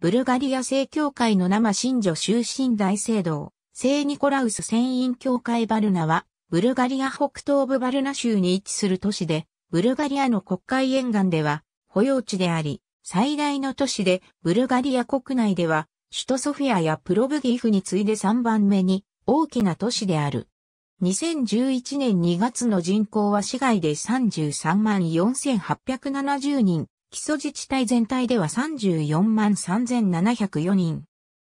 ブルガリア正教会の生信女終身大聖堂、聖ニコラウス船員教会バルナは、ブルガリア北東部バルナ州に位置する都市で、ブルガリアの国会沿岸では、保養地であり、最大の都市で、ブルガリア国内では、首都ソフィアやプロブギーフに次いで3番目に大きな都市である。2011年2月の人口は市外で33万4870人、基礎自治体全体では34万3704人。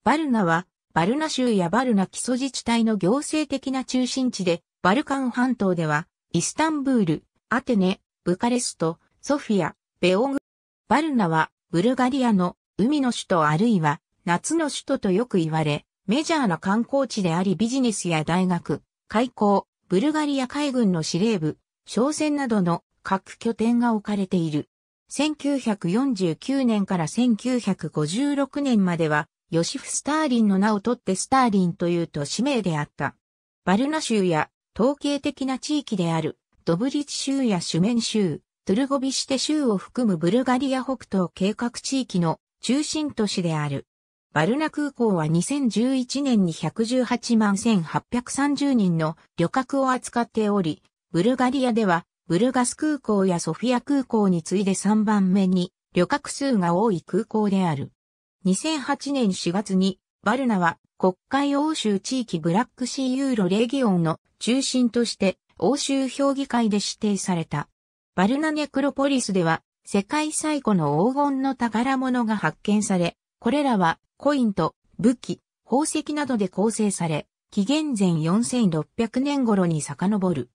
バルナは、バルナ州やバルナ基礎自治体の行政的な中心地で、バルカン半島では、イスタンブール、アテネ、ブカレスト、ソフィア、ベオグ。バルナは、ブルガリアの海の首都あるいは夏の首都とよく言われ、メジャーな観光地でありビジネスや大学、開港、ブルガリア海軍の司令部、商船などの各拠点が置かれている。1949年から1956年までは、ヨシフ・スターリンの名をとってスターリンという都市名であった。バルナ州や統計的な地域であるドブリチ州やシュメン州、トゥルゴビシテ州を含むブルガリア北東計画地域の中心都市である。バルナ空港は2011年に118万1830人の旅客を扱っており、ブルガリアではブルガス空港やソフィア空港に次いで3番目に旅客数が多い空港である。2008年4月にバルナは国会欧州地域ブラックシーユーロレギオンの中心として欧州評議会で指定された。バルナネクロポリスでは世界最古の黄金の宝物が発見され、これらはコインと武器、宝石などで構成され、紀元前4600年頃に遡る。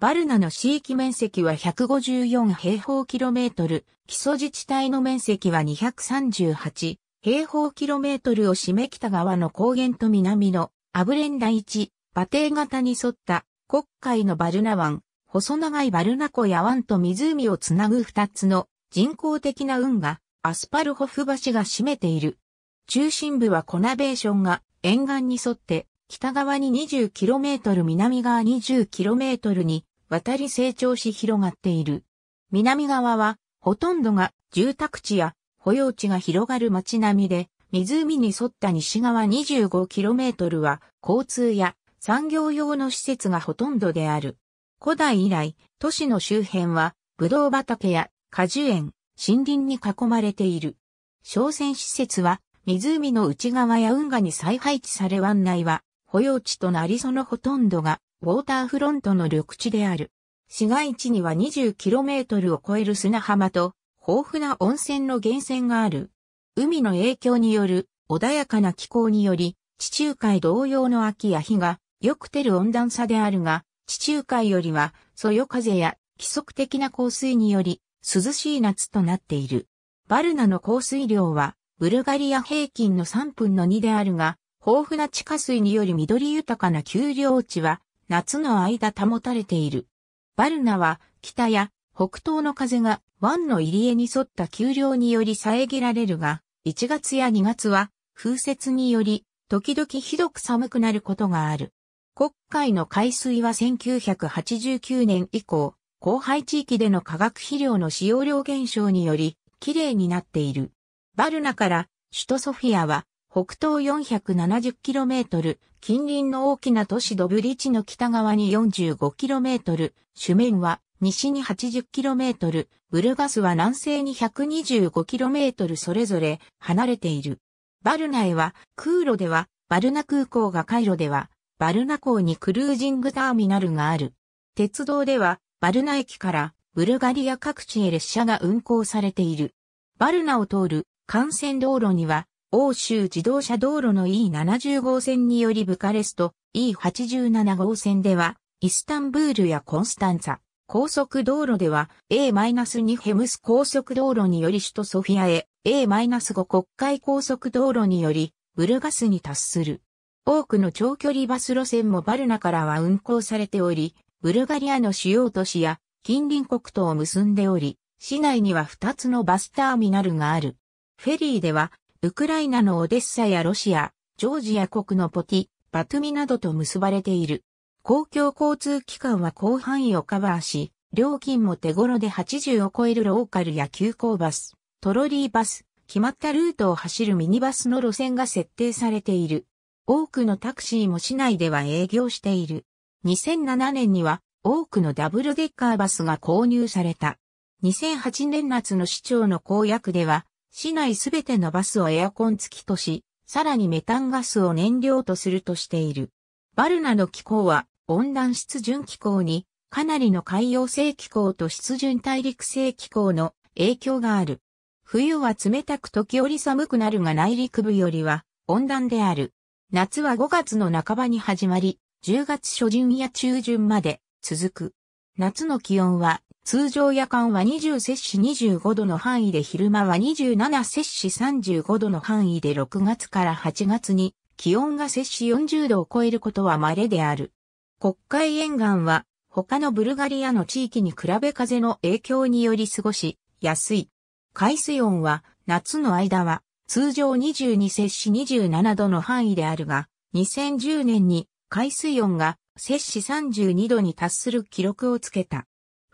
バルナの地域面積は154平方キロメートル、基礎自治体の面積は238平方キロメートルを締め北側の高原と南のアブレン台地、馬蹄型に沿った国海のバルナ湾、細長いバルナ湖や湾と湖をつなぐ二つの人工的な運河、アスパルホフ橋が占めている。中心部はコナベーションが沿岸に沿って北側に 20km 南側 20km に渡り成長し広がっている。南側は、ほとんどが住宅地や保養地が広がる街並みで、湖に沿った西側 25km は交通や産業用の施設がほとんどである。古代以来、都市の周辺は、ブドウ畑や果樹園、森林に囲まれている。商船施設は、湖の内側や運河に再配置され湾内は、保養地となりそのほとんどがウォーターフロントの緑地である。市街地には 20km を超える砂浜と豊富な温泉の源泉がある。海の影響による穏やかな気候により、地中海同様の秋や日がよく照る温暖さであるが、地中海よりはそよ風や規則的な降水により涼しい夏となっている。バルナの降水量はブルガリア平均の3分の2であるが、豊富な地下水により緑豊かな丘陵地は夏の間保たれている。バルナは北や北東の風が湾の入り江に沿った丘陵により遮られるが、1月や2月は風雪により時々ひどく寒くなることがある。国会の海水は1989年以降、荒廃地域での化学肥料の使用量減少により、綺麗になっている。バルナから首都ソフィアは北東 470km、近隣の大きな都市ドブリチの北側に 45km、主面は西に 80km、ブルガスは南西に 125km それぞれ離れている。バルナへは、空路では、バルナ空港が回路では、バルナ港にクルージングターミナルがある。鉄道では、バルナ駅からブルガリア各地へ列車が運行されている。バルナを通る幹線道路には欧州自動車道路の E70 号線によりブカレスト E87 号線では、イスタンブールやコンスタンツァ、高速道路では A-2 ヘムス高速道路により首都ソフィアへ A-5 国会高速道路によりブルガスに達する。多くの長距離バス路線もバルナからは運行されており、ブルガリアの主要都市や近隣国とを結んでおり、市内には2つのバスターミナルがある。フェリーではウクライナのオデッサやロシア、ジョージア国のポティ、バトミなどと結ばれている。公共交通機関は広範囲をカバーし、料金も手頃で80を超えるローカルや急行バス、トロリーバス、決まったルートを走るミニバスの路線が設定されている。多くのタクシーも市内では営業している。2007年には多くのダブルデッカーバスが購入された。2008年夏の市長の公約では市内すべてのバスをエアコン付きとし、さらにメタンガスを燃料とするとしている。バルナの気候は温暖湿潤気候にかなりの海洋性気候と湿潤大陸性気候の影響がある。冬は冷たく時折寒くなるが内陸部よりは温暖である。夏は5月の半ばに始まり、10月初旬や中旬まで続く。夏の気温は通常夜間は20摂氏25度の範囲で昼間は27摂氏35度の範囲で6月から8月に気温が摂氏40度を超えることは稀である。国会沿岸は他のブルガリアの地域に比べ風の影響により過ごし、安い。海水温は夏の間は通常22摂氏27度の範囲であるが、2010年に海水温が摂氏32度に達する記録をつけた。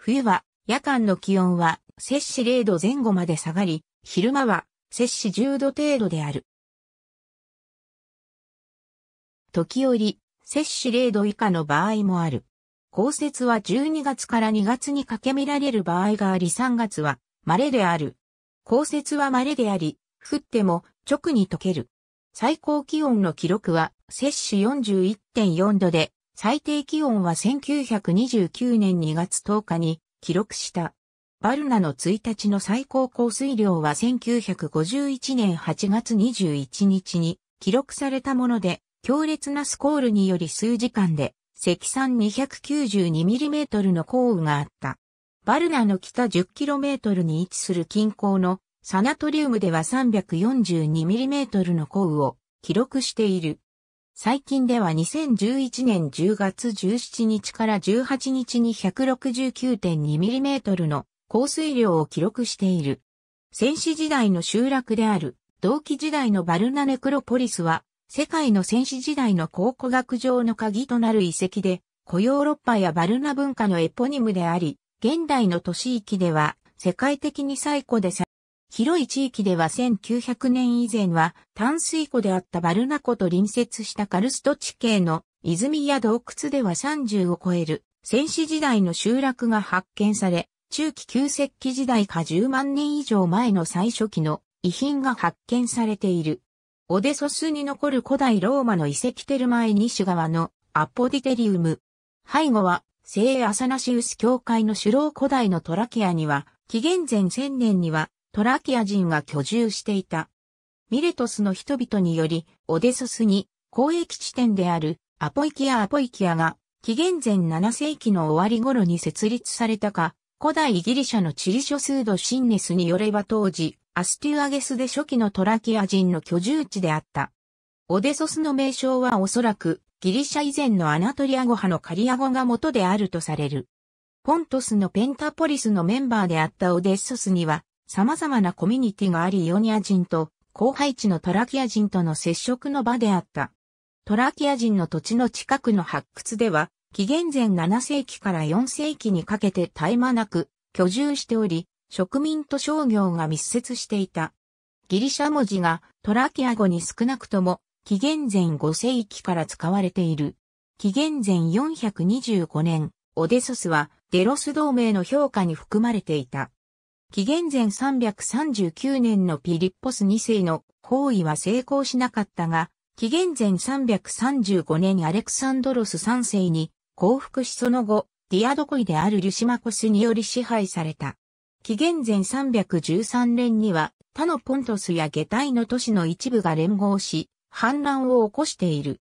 冬は夜間の気温は摂氏0度前後まで下がり、昼間は摂氏10度程度である。時折、摂氏0度以下の場合もある。降雪は12月から2月にかけ見られる場合があり3月は稀である。降雪は稀であり、降っても直に溶ける。最高気温の記録は摂氏41.4度で最低気温は1929年2月10日に記録した。バルナの1日の最高降水量は1951年8月21日に記録されたもので、強烈なスコールにより数時間で積算 292mm の降雨があった。バルナの北 10km に位置する近郊のサナトリウムでは 342mm の降雨を記録している。最近では2011年10月17日から18日に 169.2mm の降水量を記録している。戦死時代の集落である同期時代のバルナネクロポリスは世界の戦死時代の考古学上の鍵となる遺跡で古ヨーロッパやバルナ文化のエポニムであり現代の都市域では世界的に最古で広い地域では1900年以前は淡水湖であったバルナ湖と隣接したカルスト地形の泉や洞窟では30を超える先史時代の集落が発見され、中期旧石器時代か10万年以上前の最初期の遺品が発見されている。オデソスに残る古代ローマの遺跡テルマイ西側のアポディテリウム。背後は聖アサナシウス教会の首老古代のトラキアには、紀元前1000年にはトラキア人が居住していた。ミレトスの人々により、オデソスに交易地点であるアポイキア・アポイキアが、紀元前7世紀の終わり頃に設立されたか、古代ギリシャのチリ書数度ド・シンネスによれば当時、アステュアゲスで初期のトラキア人の居住地であった。オデソスの名称はおそらく、ギリシャ以前のアナトリア語派のカリア語が元であるとされる。ポントスのペンタポリスのメンバーであったオデッソスには、様々なコミュニティがありイオニア人と後輩地のトラキア人との接触の場であった。トラキア人の土地の近くの発掘では、紀元前7世紀から4世紀にかけて絶え間なく居住しており、植民と商業が密接していた。ギリシャ文字がトラキア語に少なくとも紀元前5世紀から使われている。紀元前425年、オデソスはデロス同盟の評価に含まれていた。紀元前339年のピリッポス2世の行為は成功しなかったが、紀元前335年アレクサンドロス3世に降伏しその後、ディアドコイであるリュシマコスにより支配された。紀元前313年には他のポントスや下体の都市の一部が連合し、反乱を起こしている。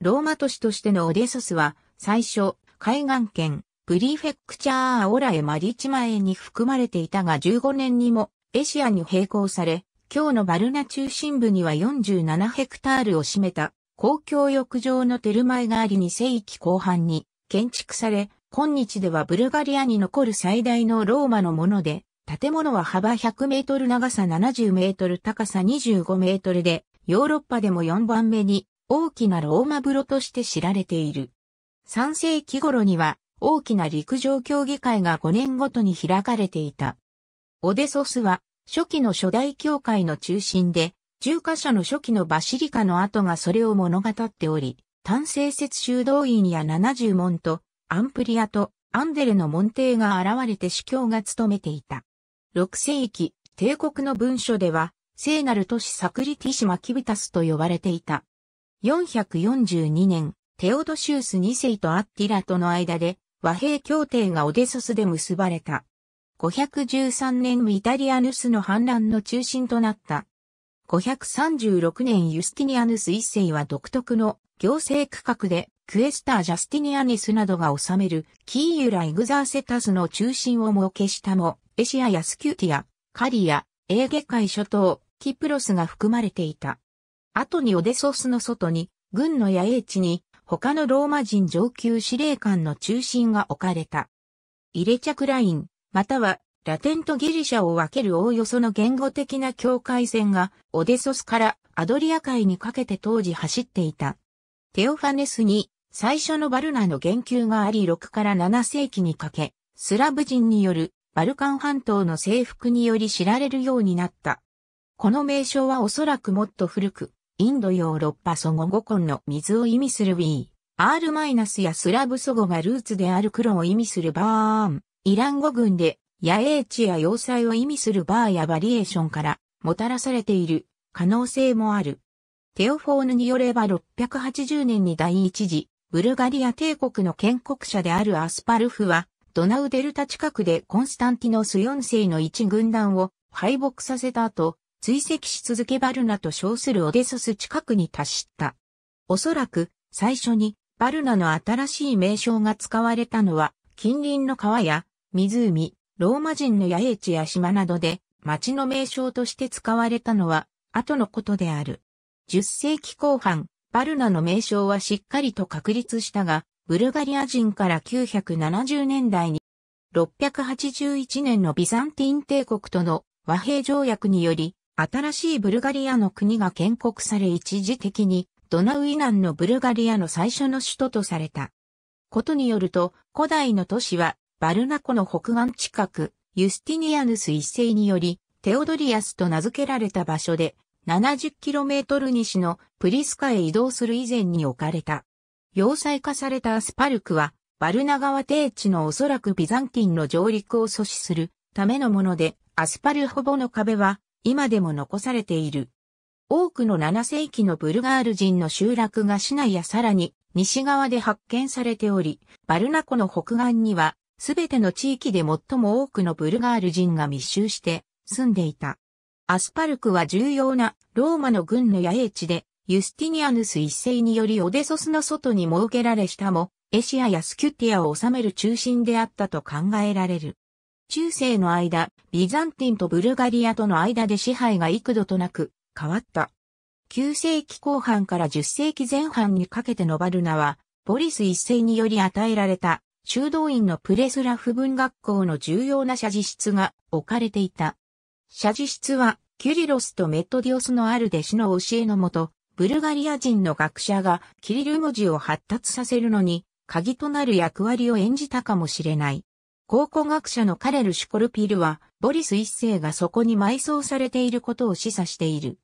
ローマ都市としてのオデソスは、最初、海岸圏、プリフェクチャーアオラエマリチマエに含まれていたが15年にもエシアに並行され、今日のバルナ中心部には47ヘクタールを占めた公共浴場のテルマエがあり2世紀後半に建築され、今日ではブルガリアに残る最大のローマのもので、建物は幅100メートル長さ70メートル高さ25メートルで、ヨーロッパでも4番目に大きなローマ風呂として知られている。3世紀頃には大きな陸上競技会が5年ごとに開かれていた。オデソスは初期の初代教会の中心で、重火者の初期のバシリカの跡がそれを物語っており、単性節修道院や70門と、アンプリアとアンデレの門弟が現れて司教が務めていた。6世紀、帝国の文書では、聖なる都市サクリティシマキビタスと呼ばれていた。442年、テオドシウス2世とアッティラとの間で、和平協定がオデソスで結ばれた。513年ウィタリアヌスの反乱の中心となった。536年ユスティニアヌス一世は独特の行政区画でクエスター・ジャスティニアニスなどが治めるキーユラ・イグザーセタスの中心を設けしたも、エシアやスキューティア、カリア、エーゲ海諸島、キプロスが含まれていた。後にオデソスの外に、軍の野営地に、他のローマ人上級司令官の中心が置かれた。イレチャクライン、またはラテンとギリシャを分けるおおよその言語的な境界線がオデソスからアドリア海にかけて当時走っていた。テオファネスに最初のバルナの言及があり6から7世紀にかけ、スラブ人によるバルカン半島の征服により知られるようになった。この名称はおそらくもっと古く、インド洋ロッパ祖語語根の水を意味する B、R- やスラブ祖語がルーツである黒を意味するバーン、イラン語群で野営地や要塞を意味するバーやバリエーションからもたらされている可能性もある。テオフォーヌによれば680年に第一次ブルガリア帝国の建国者であるアスパルフはドナウデルタ近くでコンスタンティノス4世の一軍団を敗北させた後、追跡し続けバルナと称するオデソス近くに達した。おそらく、最初に、バルナの新しい名称が使われたのは、近隣の川や、湖、ローマ人の野営地や島などで、町の名称として使われたのは、後のことである。10世紀後半、バルナの名称はしっかりと確立したが、ブルガリア人から970年代に、681年のビザンティン帝国との和平条約により、新しいブルガリアの国が建国され一時的にドナウイ南のブルガリアの最初の首都とされた。ことによると、古代の都市はバルナ湖の北岸近く、ユスティニアヌス一世により、テオドリアスと名付けられた場所で、70km 西のプリスカへ移動する以前に置かれた。要塞化されたアスパルクは、バルナ川低地のおそらくビザンティンの上陸を阻止するためのもので、アスパルホボの壁は今でも残されている。多くの7世紀のブルガール人の集落が市内やさらに西側で発見されており、バルナ湖の北岸には、すべての地域で最も多くのブルガール人が密集して住んでいた。アスパルクは重要なローマの軍の野営地で、ユスティニアヌス一世によりオデソスの外に設けられしたも、エシアやスキュティアを治める中心であったと考えられる。中世の間、ビザンティンとブルガリアとの間で支配が幾度となく変わった。9世紀後半から10世紀前半にかけてのバルナは、ボリス一世により与えられた修道院のプレスラフ文学校の重要な写実室が置かれていた。写実室は、キュリロスとメットディオスのある弟子の教えのもと、ブルガリア人の学者がキリル文字を発達させるのに、鍵となる役割を演じたかもしれない。考古学者のカレル・シュコルピルは、ボリス一世がそこに埋葬されていることを示唆している。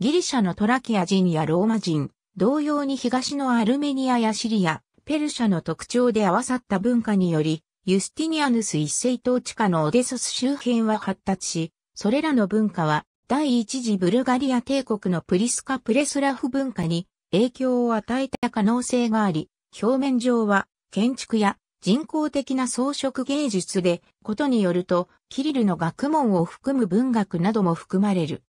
ギリシャのトラキア人やローマ人、同様に東のアルメニアやシリア、ペルシャの特徴で合わさった文化により、ユスティニアヌス一世統治下のオデソス周辺は発達し、それらの文化は第一次ブルガリア帝国のプリスカ・プレスラフ文化に影響を与えた可能性があり、表面上は建築や人工的な装飾芸術で、ことによると、キリルの学問を含む文学なども含まれる。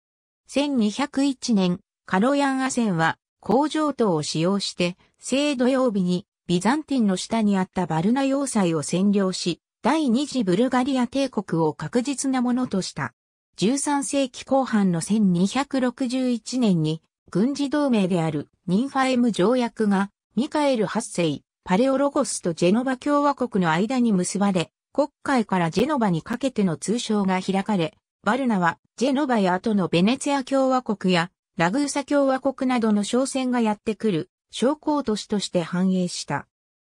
1201年、カロヤンアセンは、工場等を使用して、聖土曜日に、ビザンティンの下にあったバルナ要塞を占領し、第二次ブルガリア帝国を確実なものとした。13世紀後半の1261年に、軍事同盟であるニンファエム条約が、ミカエル8世、パレオロゴスとジェノバ共和国の間に結ばれ、国会からジェノバにかけての通称が開かれ、バルナはジェノバや後のベネツィア共和国やラグーサ共和国などの商船がやってくる商工都市として繁栄した。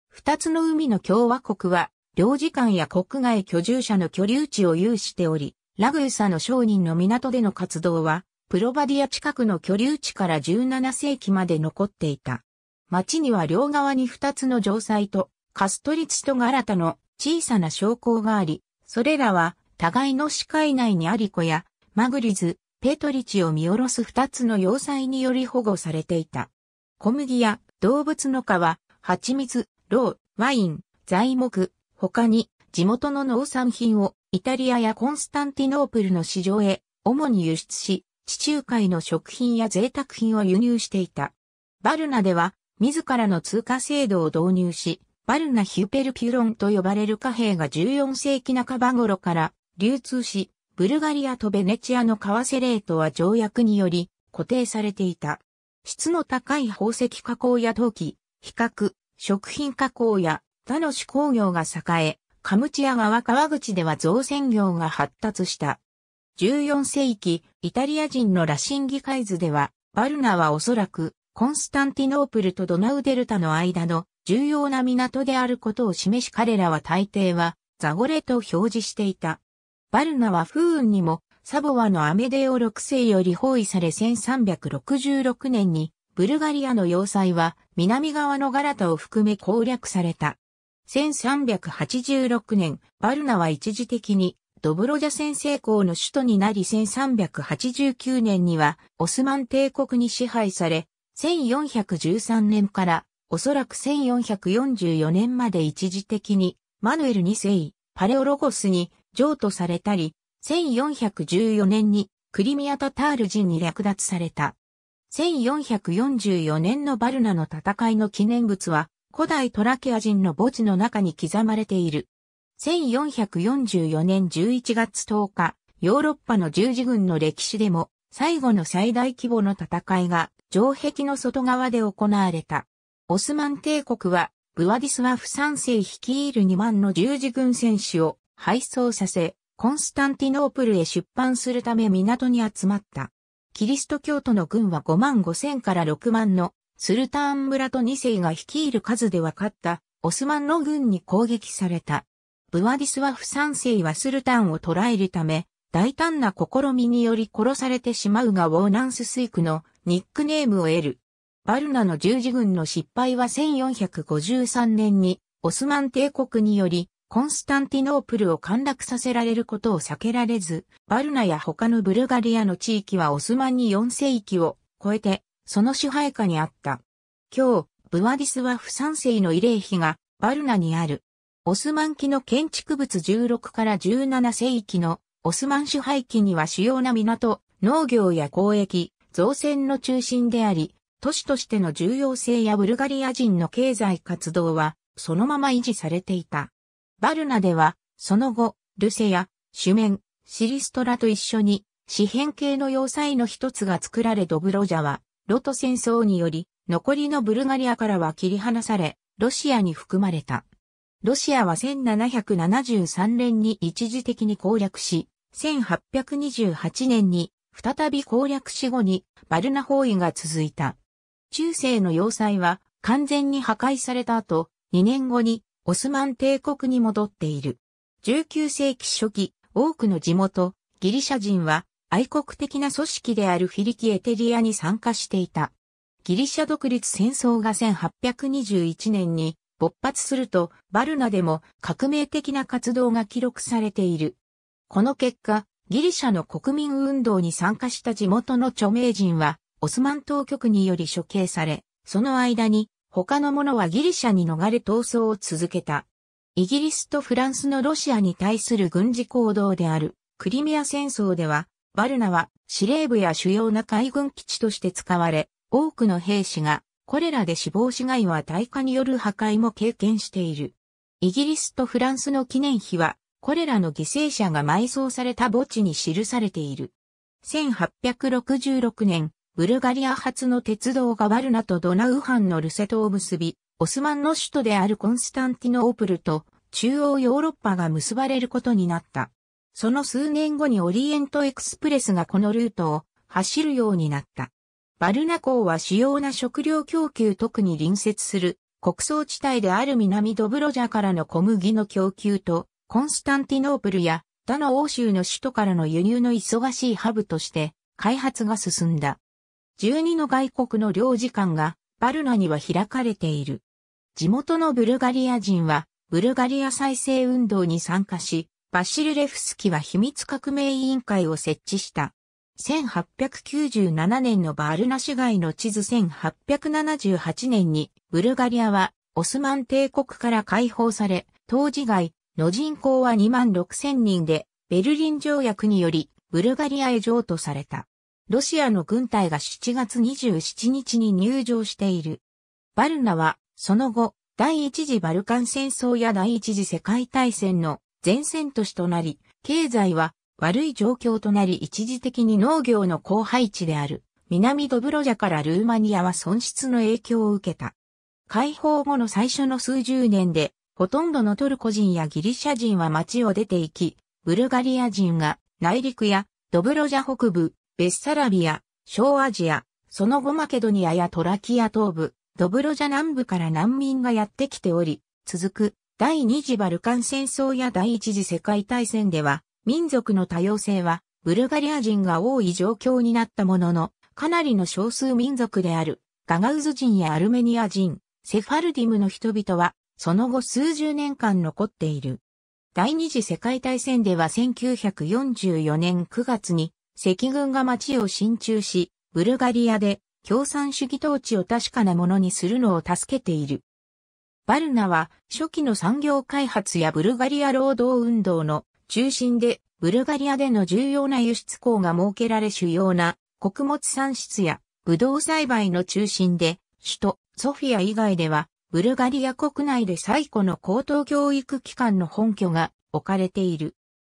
二つの海の共和国は領事館や国外居住者の居留地を有しており、ラグーサの商人の港での活動はプロバディア近くの居留地から17世紀まで残っていた。町には両側に2つの城塞と、カストリツとガラタの小さな商工があり、それらは互いの視界内にアリコやマグリズ、ペトリチを見下ろす2つの要塞により保護されていた。小麦や動物の皮、蜂蜜、ロウ、ワイン、材木、他に地元の農産品をイタリアやコンスタンティノープルの市場へ主に輸出し、地中海の食品や贅沢品を輸入していた。バルナでは自らの通貨制度を導入し、バルナ・ヒュペルピュロンと呼ばれる貨幣が14世紀半ば頃から流通し、ブルガリアとベネチアの為替レートは条約により固定されていた。質の高い宝石加工や陶器、比較、食品加工や他の手工業が栄え、カムチア川川口では造船業が発達した。14世紀、イタリア人の羅針議会図では、バルナはおそらくコンスタンティノープルとドナウデルタの間の重要な港であることを示し彼らは大抵はザゴレと表示していた。バルナは風雲にもサボワのアメデオ6世より包囲され1366年にブルガリアの要塞は南側のガラタを含め攻略された。1386年、バルナは一時的にドブロジャ先成功の首都になり1389年にはオスマン帝国に支配され、1413年からおそらく1444年まで一時的にマヌエル2世、パレオロゴスに譲渡されたり、1414年にクリミア・タタール人に略奪された。1444年のバルナの戦いの記念物は、古代トラケア人の墓地の中に刻まれている。1444年11月10日、ヨーロッパの十字軍の歴史でも、最後の最大規模の戦いが城壁の外側で行われた。オスマン帝国は、ブワディスワフ3世率いる2万の十字軍戦士を配送させ、コンスタンティノープルへ出版するため港に集まった。キリスト教徒の軍は5万5千から6万のスルターン村と2世が率いる数で分かったオスマンの軍に攻撃された。ブワディスワフ3世はスルタンを捕らえるため、大胆な試みにより殺されてしまうがウォーナンススイクのニックネームを得る。バルナの十字軍の失敗は1453年にオスマン帝国によりコンスタンティノープルを陥落させられることを避けられず、バルナや他のブルガリアの地域はオスマンに4世紀を超えて、その支配下にあった。今日、ブワディスは不賛成の慰霊碑がバルナにある。オスマン期の建築物16から17世紀のオスマン支配期には主要な港、農業や交易、造船の中心であり、都市としての重要性やブルガリア人の経済活動はそのまま維持されていた。バルナでは、その後、ルセや、メ面、シリストラと一緒に、紙辺形の要塞の一つが作られドブロジャは、ロト戦争により、残りのブルガリアからは切り離され、ロシアに含まれた。ロシアは1773年に一時的に攻略し、1828年に再び攻略死後にバルナ包囲が続いた。中世の要塞は完全に破壊された後、2年後にオスマン帝国に戻っている。19世紀初期、多くの地元、ギリシャ人は愛国的な組織であるフィリキエテリアに参加していた。ギリシャ独立戦争が1821年に勃発すると、バルナでも革命的な活動が記録されている。この結果、ギリシャの国民運動に参加した地元の著名人は、オスマン当局により処刑され、その間に、他の者はギリシャに逃れ逃走を続けた。イギリスとフランスのロシアに対する軍事行動である、クリミア戦争では、バルナは司令部や主要な海軍基地として使われ、多くの兵士がこれらで死亡し害は大火による破壊も経験している。イギリスとフランスの記念碑はこれらの犠牲者が埋葬された墓地に記されている。1866年、ブルガリア発の鉄道がワルナとドナウハンのルセトを結び、オスマンの首都であるコンスタンティノープルと中央ヨーロッパが結ばれることになった。その数年後にオリエントエクスプレスがこのルートを走るようになった。バルナ港は主要な食料供給特に隣接する国葬地帯である南ドブロジャからの小麦の供給とコンスタンティノープルや他の欧州の首都からの輸入の忙しいハブとして開発が進んだ。12の外国の領事館がバルナには開かれている。地元のブルガリア人はブルガリア再生運動に参加し、バシルレフスキは秘密革命委員会を設置した。1897年のバルナ市街の地図1878年にブルガリアはオスマン帝国から解放され、当時外、の人口は2万6千人で、ベルリン条約により、ブルガリアへ譲渡された。ロシアの軍隊が7月27日に入場している。バルナは、その後、第一次バルカン戦争や第一次世界大戦の前線都市となり、経済は悪い状況となり一時的に農業の荒廃地である南ドブロジャからルーマニアは損失の影響を受けた。解放後の最初の数十年でほとんどのトルコ人やギリシャ人は町を出て行き、ブルガリア人が内陸やドブロジャ北部、ベッサラビア、小アジア、その後マケドニアやトラキア東部、ドブロジャ南部から難民がやってきており、続く第二次バルカン戦争や第一次世界大戦では、民族の多様性はブルガリア人が多い状況になったものの、かなりの少数民族であるガガウズ人やアルメニア人、セファルディムの人々はその後数十年間残っている。第二次世界大戦では1944年9月に赤軍が町を進駐し、ブルガリアで共産主義統治を確かなものにするのを助けている。バルナは初期の産業開発やブルガリア労働運動の中心でブルガリアでの重要な輸出港が設けられ主要な穀物産出やブドウ栽培の中心で首都ソフィア以外ではブルガリア国内で最古の高等教育機関の本拠が置かれている。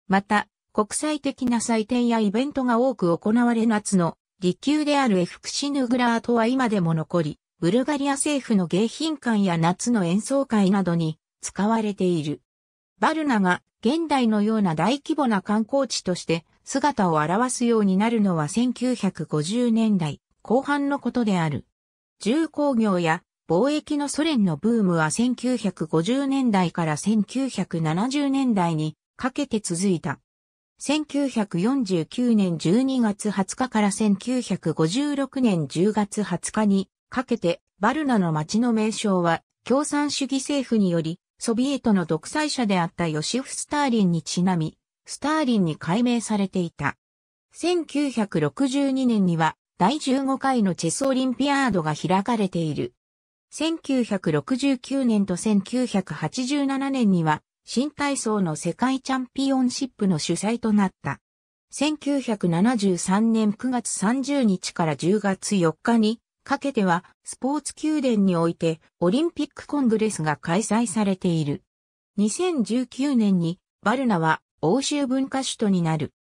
また、国際的な祭典やイベントが多く行われ夏の離宮であるエフクシヌグラートは今でも残り、ブルガリア政府の迎賓館や夏の演奏会などに使われている。バルナが現代のような大規模な観光地として姿を現すようになるのは1950年代後半のことである。重工業や貿易のソ連のブームは1950年代から1970年代にかけて続いた。1949年12月20日から1956年10月20日にかけてバルナの町の名称は共産主義政府によりソビエトの独裁者であったヨシフ・スターリンにちなみ、スターリンに改名されていた。1962年には第15回のチェスオリンピアードが開かれている。1969年と1987年には新体操の世界チャンピオンシップの主催となった。1973年9月30日から10月4日にかけてはスポーツ宮殿においてオリンピックコングレスが開催されている。2019年にバルナは欧州文化首都になる。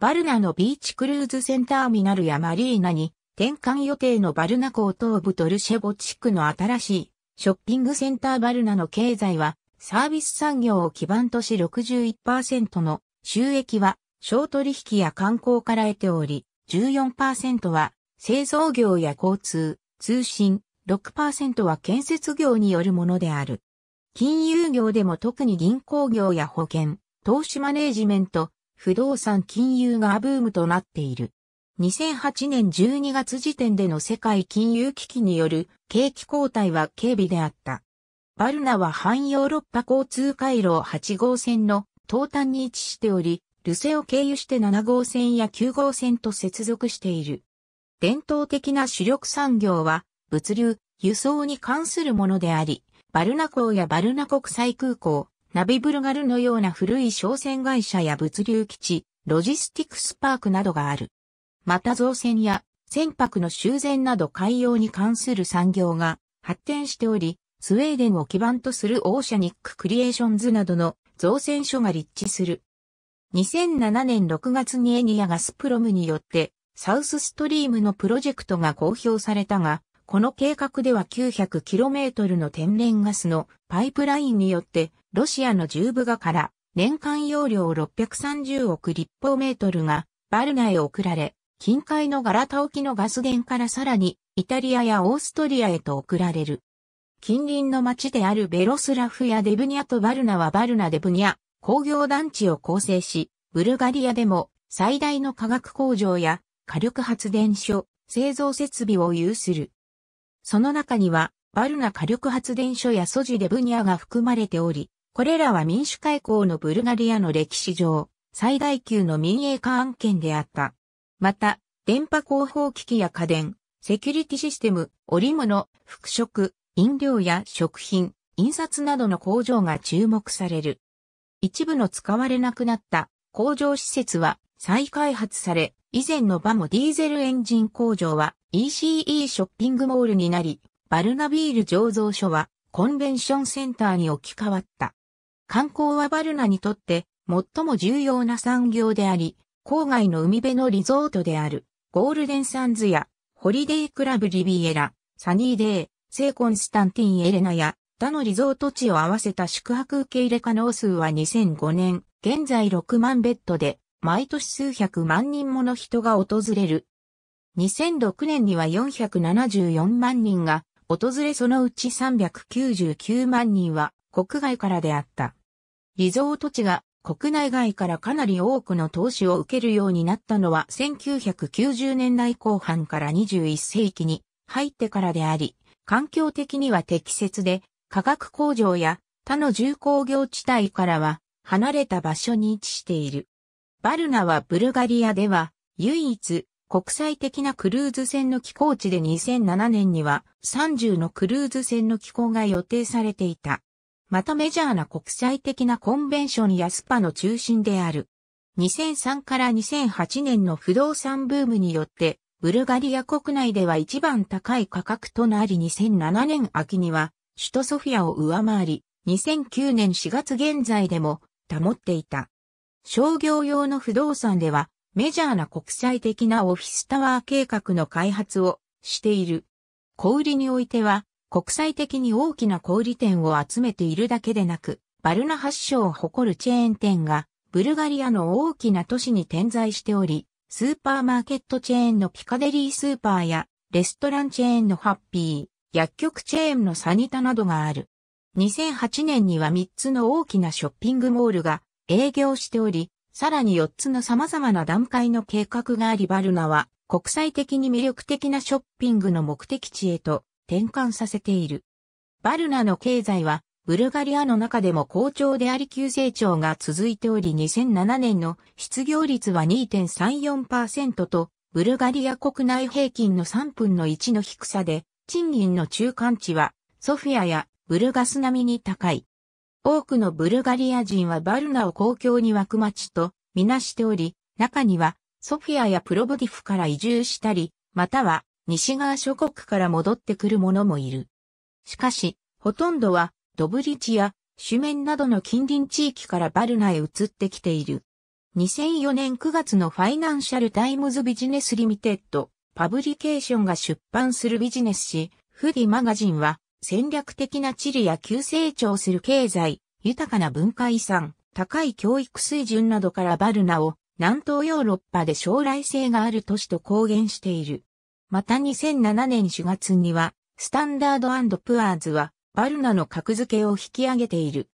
バルナのビーチクルーズセンターミナルやマリーナに転換予定のバルナ港東部トルシェボ地区の新しいショッピングセンターバルナの経済はサービス産業を基盤とし61%の収益は商取引や観光から得ており、14%は製造業や交通、通信、6%は建設業によるものである。金融業でも特に銀行業や保険、投資マネージメント、不動産金融がブームとなっている。2008年12月時点での世界金融危機による景気交代は軽微であった。バルナは汎ヨーロッパ交通回路8号線の東端に位置しており、ルセを経由して7号線や9号線と接続している。伝統的な主力産業は物流、輸送に関するものであり、バルナ港やバルナ国際空港、ナビブルガルのような古い商船会社や物流基地、ロジスティクスパークなどがある。また造船や船舶の修繕など海洋に関する産業が発展しており、スウェーデンを基盤とするオーシャニッククリエーションズなどの造船所が立地する。2007年6月にエニアガスプロムによってサウスストリームのプロジェクトが公表されたが、この計画では 900km の天然ガスのパイプラインによってロシアのジューブガから年間容量630億立方メートルがバルナへ送られ、近海のガラタ沖のガス源からさらにイタリアやオーストリアへと送られる。近隣の町であるベロスラフやデブニャとバルナはバルナデブニャ工業団地を構成し、ブルガリアでも最大の化学工場や火力発電所、製造設備を有する。その中には、バルナ火力発電所やソジデブニャが含まれており、これらは民主開港のブルガリアの歴史上、最大級の民営化案件であった。また、電波広報機器や家電、セキュリティシステム、織物、服飾、飲料や食品、印刷などの工場が注目される。一部の使われなくなった工場施設は再開発され、以前の場もディーゼルエンジン工場は ECE ショッピングモールになり、バルナビール醸造所はコンベンションセンターに置き換わった。観光はバルナにとって最も重要な産業であり、郊外の海辺のリゾートである、ゴールデンサンズや、ホリデークラブリビエラ、サニーデー、聖コンスタンティンエレナや、他のリゾート地を合わせた宿泊受け入れ可能数は2005年、現在6万ベッドで、毎年数百万人もの人が訪れる。2006年には474万人が訪れそのうち399万人は国外からであった。リゾート地が国内外からかなり多くの投資を受けるようになったのは1990年代後半から21世紀に入ってからであり、環境的には適切で、化学工場や他の重工業地帯からは離れた場所に位置している。バルナはブルガリアでは唯一国際的なクルーズ船の寄港地で2007年には30のクルーズ船の寄港が予定されていた。またメジャーな国際的なコンベンションやスパの中心である。2003から2008年の不動産ブームによって、ブルガリア国内では一番高い価格となり2007年秋には首都ソフィアを上回り、2009年4月現在でも保っていた。商業用の不動産ではメジャーな国際的なオフィスタワー計画の開発をしている。小売りにおいては国際的に大きな小売店を集めているだけでなく、バルナ発祥を誇るチェーン店が、ブルガリアの大きな都市に点在しており、スーパーマーケットチェーンのピカデリースーパーや、レストランチェーンのハッピー、薬局チェーンのサニタなどがある。2008年には3つの大きなショッピングモールが営業しており、さらに4つの様々な段階の計画がありバルナは国際的に魅力的なショッピングの目的地へと転換させている。バルナの経済は、ブルガリアの中でも好調であり急成長が続いており2007年の失業率は2.34%と、ブルガリア国内平均の3分の1の低さで、賃金の中間値は、ソフィアやブルガス並みに高い。多くのブルガリア人はバルナを公共に湧く町とみなしており、中にはソフィアやプロボディフから移住したり、または西側諸国から戻ってくる者もいる。しかし、ほとんどは、ドブリチや、主面などの近隣地域からバルナへ移ってきている。2004年9月のファイナンシャルタイムズビジネスリミテッド、パブリケーションが出版するビジネス誌、フディマガジンは、戦略的な地理や急成長する経済、豊かな文化遺産、高い教育水準などからバルナを南東ヨーロッパで将来性がある都市と公言している。また2007年4月には、スタンダードプアーズは、バルナの格付けを引き上げている。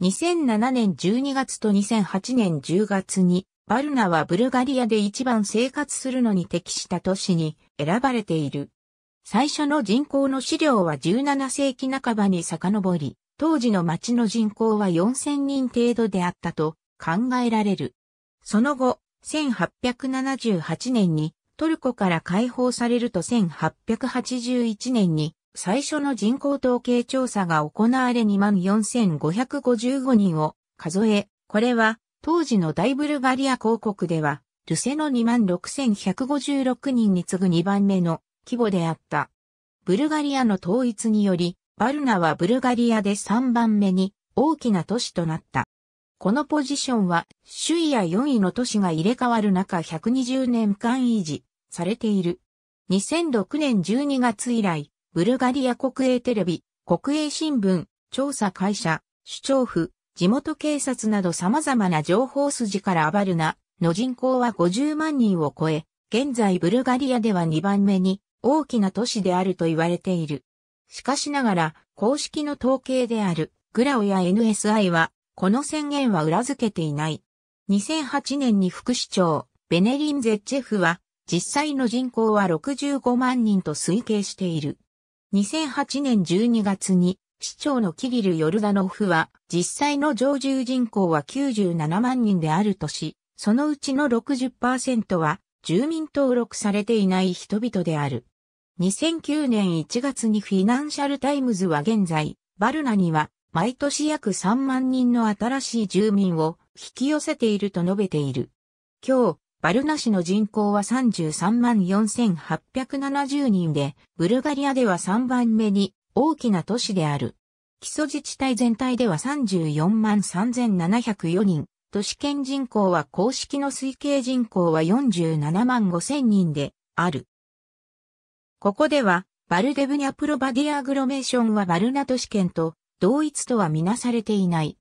2007年12月と2008年10月に、バルナはブルガリアで一番生活するのに適した都市に選ばれている。最初の人口の資料は17世紀半ばに遡り、当時の町の人口は4000人程度であったと考えられる。その後、1878年にトルコから解放されると1881年に最初の人口統計調査が行われ24,555人を数え、これは当時の大ブルガリア公国ではルセの26,156人に次ぐ2番目の規模であった。ブルガリアの統一により、バルナはブルガリアで3番目に大きな都市となった。このポジションは首位や4位の都市が入れ替わる中120年間維持されている。2006年12月以来、ブルガリア国営テレビ、国営新聞、調査会社、首長府、地元警察など様々な情報筋からアバルナの人口は50万人を超え、現在ブルガリアでは2番目に大きな都市であると言われている。しかしながら、公式の統計であるグラオや NSI はこの宣言は裏付けていない。2008年に副市長、ベネリン・ゼッチェフは、実際の人口は65万人と推計している。2008年12月に、市長のキリル・ヨルダノフは、実際の常住人口は97万人であるとし、そのうちの60%は、住民登録されていない人々である。2009年1月にフィナンシャルタイムズは現在、バルナには毎年約3万人の新しい住民を引き寄せていると述べている。今日、バルナ市の人口は33万4870人で、ブルガリアでは3番目に大きな都市である。基礎自治体全体では34万3704人、都市圏人口は公式の推計人口は47万5000人である。ここでは、バルデブニャプロバディアグロメーションはバルナ都市圏と同一とはみなされていない。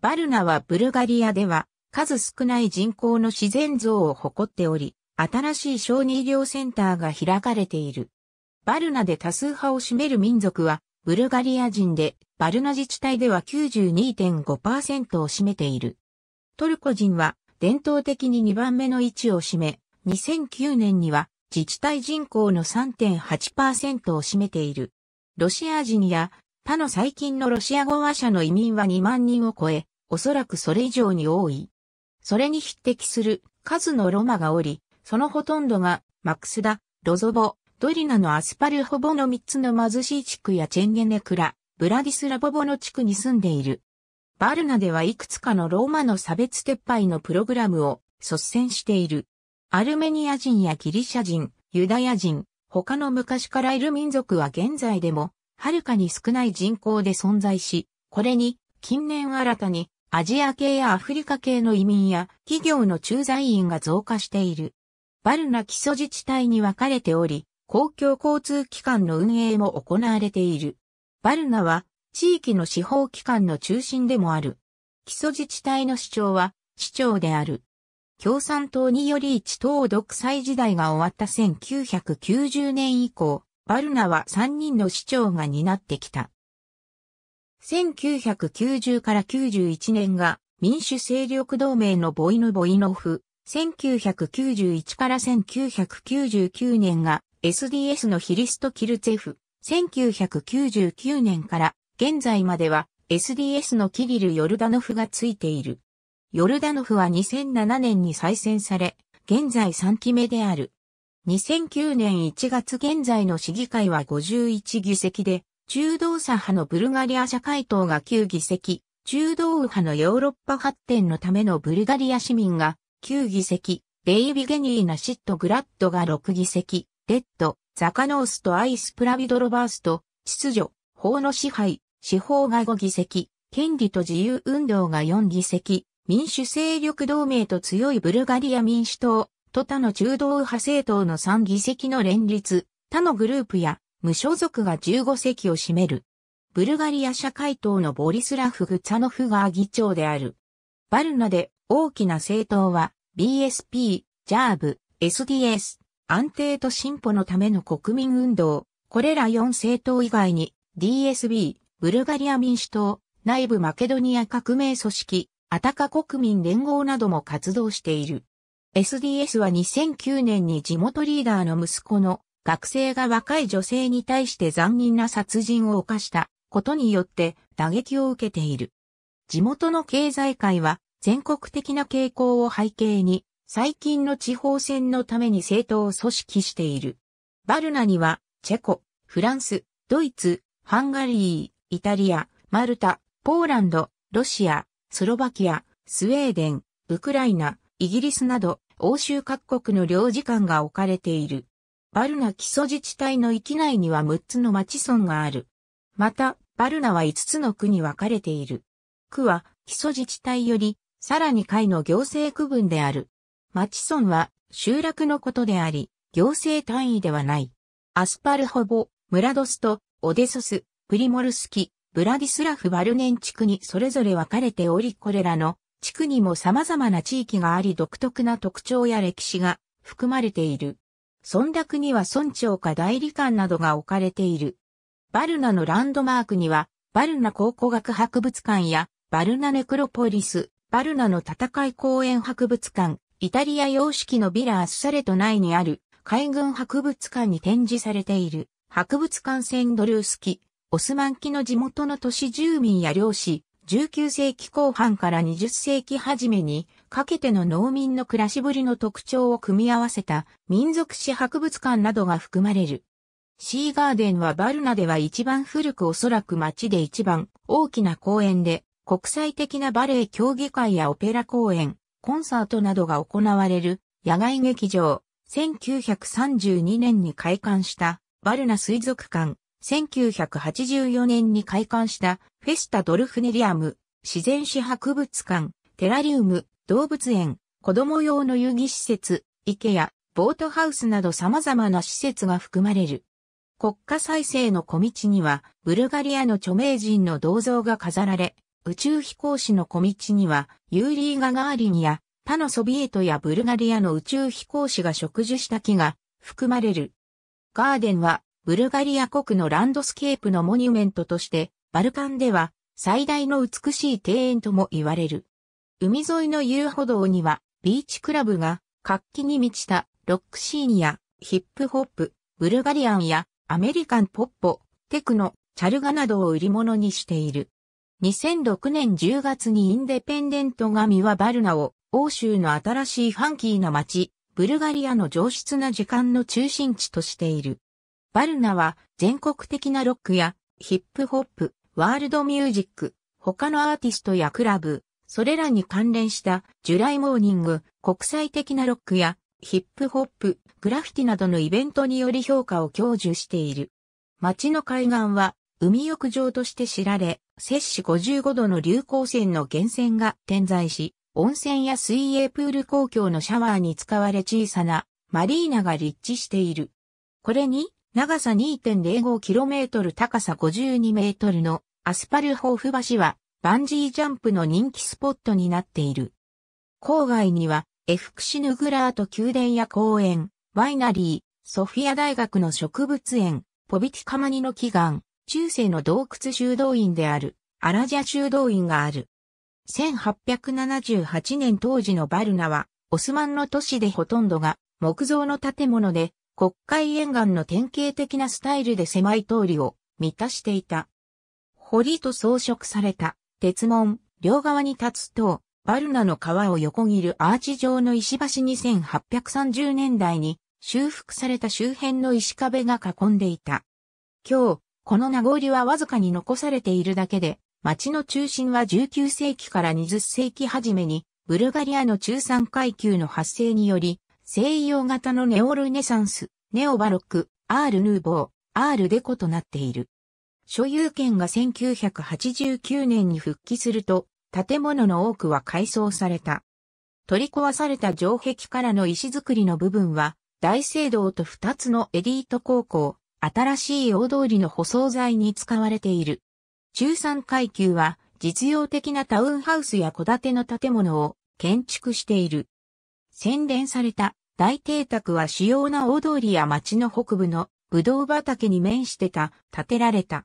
バルナはブルガリアでは数少ない人口の自然像を誇っており、新しい小児医療センターが開かれている。バルナで多数派を占める民族はブルガリア人で、バルナ自治体では92.5%を占めている。トルコ人は伝統的に2番目の位置を占め、2009年には自治体人口の3.8%を占めている。ロシア人や他の最近のロシア語話者の移民は2万人を超え、おそらくそれ以上に多い。それに匹敵する数のロマがおり、そのほとんどがマクスダ、ロゾボ、ドリナのアスパルホボの3つの貧しい地区やチェンゲネクラ、ブラディスラボボの地区に住んでいる。バルナではいくつかのローマの差別撤廃のプログラムを率先している。アルメニア人やギリシャ人、ユダヤ人、他の昔からいる民族は現在でもはるかに少ない人口で存在し、これに近年新たにアジア系やアフリカ系の移民や企業の駐在員が増加している。バルナ基礎自治体に分かれており、公共交通機関の運営も行われている。バルナは地域の司法機関の中心でもある。基礎自治体の市長は市長である。共産党により一党独裁時代が終わった1990年以降、バルナは3人の市長が担ってきた。1990から91年が民主勢力同盟のボイヌ・ボイノフ、1991から1999年が SDS のヒリスト・キルツェフ、1999年から現在までは SDS のキリル・ヨルダノフがついている。ヨルダノフは2007年に再選され、現在3期目である。2009年1月現在の市議会は51議席で、中道左派のブルガリア社会党が9議席、中道右派のヨーロッパ発展のためのブルガリア市民が9議席、デイビゲニーナ・シット・グラッドが6議席、レッド、ザカノースとアイス・プラビドロバースと、秩序、法の支配、司法が5議席、権利と自由運動が4議席、民主勢力同盟と強いブルガリア民主党、と他の中道派政党の3議席の連立、他のグループや無所属が15席を占める。ブルガリア社会党のボリスラフ・グツァノフが議長である。バルナで大きな政党は BSP、ジャーブ、SDS、安定と進歩のための国民運動、これら4政党以外に DSB、ブルガリア民主党、内部マケドニア革命組織、アタカ国民連合なども活動している。SDS は2009年に地元リーダーの息子の学生が若い女性に対して残忍な殺人を犯したことによって打撃を受けている。地元の経済界は全国的な傾向を背景に最近の地方選のために政党を組織している。バルナにはチェコ、フランス、ドイツ、ハンガリー、イタリア、マルタ、ポーランド、ロシア、スロバキア、スウェーデン、ウクライナ、イギリスなど欧州各国の領事館が置かれている。バルナ基礎自治体の域内には6つの町村がある。また、バルナは5つの区に分かれている。区は基礎自治体より、さらに会の行政区分である。町村は集落のことであり、行政単位ではない。アスパルホボ、ムラドスと、オデソス、プリモルスキ、ブラディスラフ・バルネン地区にそれぞれ分かれておりこれらの地区にも様々な地域があり独特な特徴や歴史が含まれている。村落には村長か代理官などが置かれている。バルナのランドマークには、バルナ考古学博物館や、バルナネクロポリス、バルナの戦い公園博物館、イタリア様式のビラ・アスサレト内にある海軍博物館に展示されている博物館センドルースキ、オスマン期の地元の都市住民や漁師、19世紀後半から20世紀初めにかけての農民の暮らしぶりの特徴を組み合わせた民族史博物館などが含まれる。シーガーデンはバルナでは一番古くおそらく町で一番大きな公園で国際的なバレエ競技会やオペラ公演、コンサートなどが行われる野外劇場、1932年に開館したバルナ水族館、1984年に開館したフェスタ・ドルフネリアム、自然史博物館、テラリウム、動物園、子供用の遊戯施設、池やボートハウスなど様々な施設が含まれる。国家再生の小道には、ブルガリアの著名人の銅像が飾られ、宇宙飛行士の小道には、ユーリー・ガガーリンや、他のソビエトやブルガリアの宇宙飛行士が植樹した木が含まれる。ガーデンは、ブルガリア国のランドスケープのモニュメントとしてバルカンでは最大の美しい庭園とも言われる。海沿いの遊歩道にはビーチクラブが活気に満ちたロックシーンやヒップホップ、ブルガリアンやアメリカンポッポ、テクノ、チャルガなどを売り物にしている。2006年10月にインデペンデントがは、バルナを欧州の新しいファンキーな街、ブルガリアの上質な時間の中心地としている。バルナは全国的なロックやヒップホップ、ワールドミュージック、他のアーティストやクラブ、それらに関連したジュライモーニング、国際的なロックやヒップホップ、グラフィティなどのイベントにより評価を享受している。街の海岸は海浴場として知られ、摂氏55度の流行線の源泉が点在し、温泉や水泳プール公共のシャワーに使われ小さなマリーナが立地している。これに長さ 2.05km 高さ 52m のアスパルホーフ橋はバンジージャンプの人気スポットになっている。郊外にはエフクシヌグラート宮殿や公園、ワイナリー、ソフィア大学の植物園、ポビティカマニの祈願、中世の洞窟修道院であるアラジャ修道院がある。1878年当時のバルナはオスマンの都市でほとんどが木造の建物で国会沿岸の典型的なスタイルで狭い通りを満たしていた。堀と装飾された鉄門、両側に立つ塔、バルナの川を横切るアーチ状の石橋2830年代に修復された周辺の石壁が囲んでいた。今日、この名残はわずかに残されているだけで、町の中心は19世紀から20世紀初めに、ブルガリアの中産階級の発生により、西洋型のネオルネサンス、ネオバロック、アール・ヌーボー、アール・デコとなっている。所有権が1989年に復帰すると、建物の多くは改装された。取り壊された城壁からの石造りの部分は、大聖堂と2つのエリート高校、新しい大通りの舗装材に使われている。中産階級は、実用的なタウンハウスや戸建ての建物を建築している。洗練された大邸宅は主要な大通りや町の北部のぶどう畑に面してた、建てられた。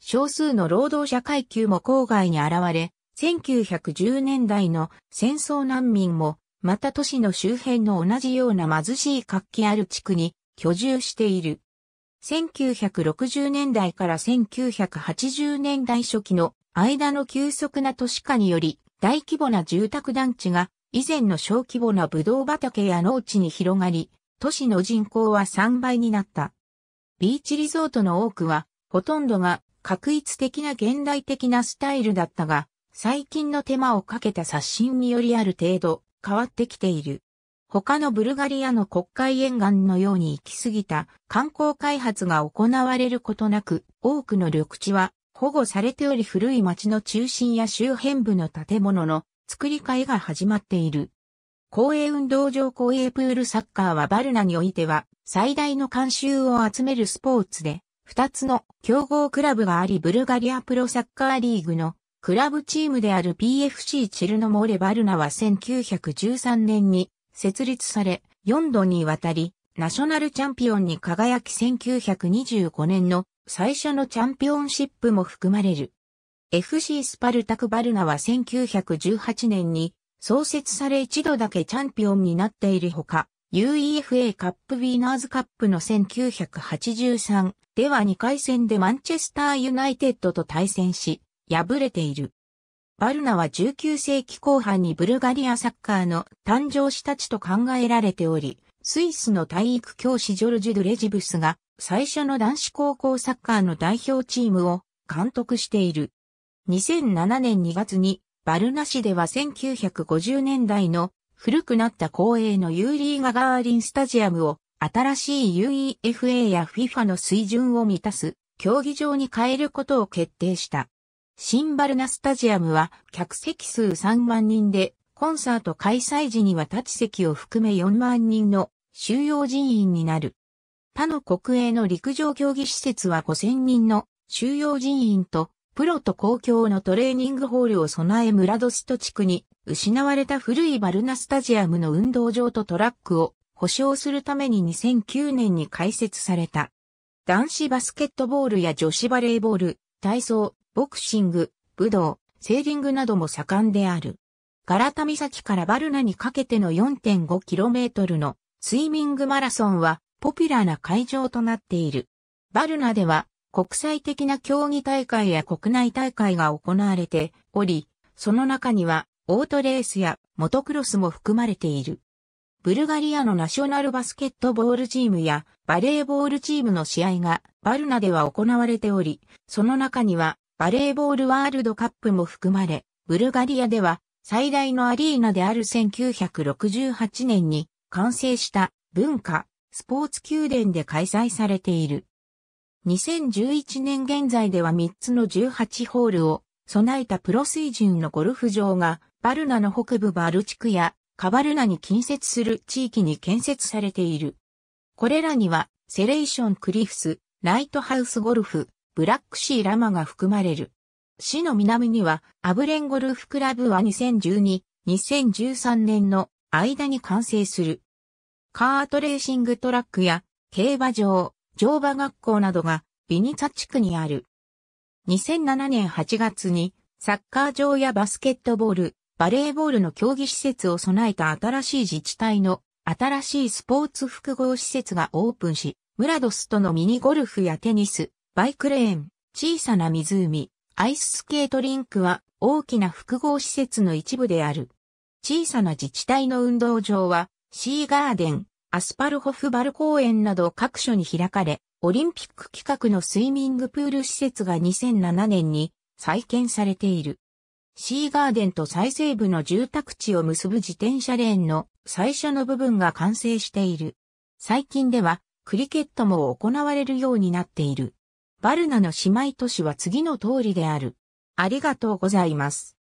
少数の労働者階級も郊外に現れ、1910年代の戦争難民も、また都市の周辺の同じような貧しい活気ある地区に居住している。1960年代から1980年代初期の間の急速な都市化により大規模な住宅団地が以前の小規模なブドウ畑や農地に広がり、都市の人口は3倍になった。ビーチリゾートの多くは、ほとんどが確一的な現代的なスタイルだったが、最近の手間をかけた刷新によりある程度変わってきている。他のブルガリアの国会沿岸のように行き過ぎた観光開発が行われることなく、多くの緑地は保護されており古い町の中心や周辺部の建物の作り替えが始まっている。公営運動場公営プールサッカーはバルナにおいては最大の監修を集めるスポーツで、二つの競合クラブがありブルガリアプロサッカーリーグのクラブチームである PFC チェルノモーレバルナは1913年に設立され4度にわたりナショナルチャンピオンに輝き1925年の最初のチャンピオンシップも含まれる。FC スパルタクバルナは1918年に創設され一度だけチャンピオンになっているほか、UEFA カップウィーナーズカップの1983では2回戦でマンチェスターユナイテッドと対戦し、敗れている。バルナは19世紀後半にブルガリアサッカーの誕生したちと考えられており、スイスの体育教師ジョルジュ・ドゥレジブスが最初の男子高校サッカーの代表チームを監督している。2007年2月に、バルナ市では1950年代の古くなった公営のユーリー・ガガーリンスタジアムを新しい UEFA や FIFA の水準を満たす競技場に変えることを決定した。新バルナスタジアムは客席数3万人で、コンサート開催時には立ち席を含め4万人の収容人員になる。他の国営の陸上競技施設は5000人の収容人員とプロと公共のトレーニングホールを備え村ドスト地区に、失われた古いバルナスタジアムの運動場とトラックを保証するために2009年に開設された。男子バスケットボールや女子バレーボール、体操、ボクシング、武道、セーリングなども盛んである。ガラタ岬からバルナにかけての 4.5km のスイミングマラソンはポピュラーな会場となっている。バルナでは国際的な競技大会や国内大会が行われており、その中にはオートレースやモトクロスも含まれている。ブルガリアのナショナルバスケットボールチームやバレーボールチームの試合がバルナでは行われており、その中にはバレーボールワールドカップも含まれ、ブルガリアでは最大のアリーナである1968年に完成した文化、スポーツ宮殿で開催されている。2011年現在では3つの18ホールを備えたプロ水準のゴルフ場がバルナの北部バル地区やカバルナに近接する地域に建設されている。これらにはセレーションクリフス、ライトハウスゴルフ、ブラックシーラマが含まれる。市の南にはアブレンゴルフクラブは2012、2013年の間に完成する。カートレーシングトラックや競馬場、乗馬学校などがビニツァ地区にある。2007年8月にサッカー場やバスケットボール、バレーボールの競技施設を備えた新しい自治体の新しいスポーツ複合施設がオープンし、ムラドスとのミニゴルフやテニス、バイクレーン、小さな湖、アイススケートリンクは大きな複合施設の一部である。小さな自治体の運動場はシーガーデン、アスパルホフバル公園など各所に開かれ、オリンピック企画のスイミングプール施設が2007年に再建されている。シーガーデンと最西部の住宅地を結ぶ自転車レーンの最初の部分が完成している。最近ではクリケットも行われるようになっている。バルナの姉妹都市は次の通りである。ありがとうございます。